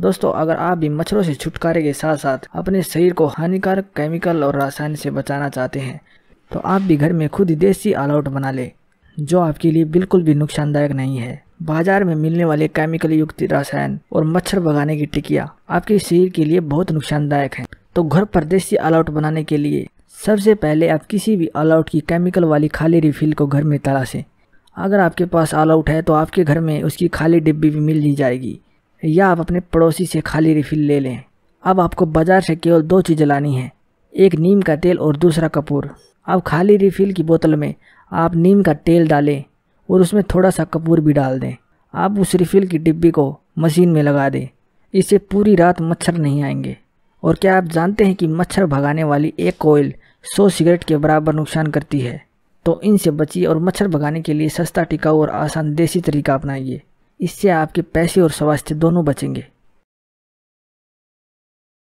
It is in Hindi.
दोस्तों अगर आप भी मच्छरों से छुटकारे के साथ साथ अपने शरीर को हानिकारक केमिकल और रसायन से बचाना चाहते हैं तो आप भी घर में खुद देसी आउट बना लें जो आपके लिए बिल्कुल भी नुकसानदायक नहीं है बाजार में मिलने वाले केमिकल युक्त रसायन और मच्छर भगाने की टिकिया आपके शरीर के लिए बहुत नुकसानदायक है तो घर पर देसी आउट बनाने के लिए सबसे पहले आप किसी भी आउट की केमिकल वाली खाली रिफिल को घर में तलाशें अगर आपके पास ऑल आउट है तो आपके घर में उसकी खाली डिब्बी भी मिल ही जाएगी या आप अपने पड़ोसी से खाली रिफिल ले लें अब आपको बाज़ार से केवल दो चीज़ें लानी हैं एक नीम का तेल और दूसरा कपूर अब खाली रिफिल की बोतल में आप नीम का तेल डालें और उसमें थोड़ा सा कपूर भी डाल दें आप उस रिफिल की डिब्बी को मशीन में लगा दें इससे पूरी रात मच्छर नहीं आएंगे और क्या आप जानते हैं कि मच्छर भगाने वाली एक कोयल सौ सिगरेट के बराबर नुकसान करती है तो इनसे बचिए और मच्छर भगाने के लिए सस्ता टिकाऊ और आसान देसी तरीका अपनाइए इससे आपके पैसे और स्वास्थ्य दोनों बचेंगे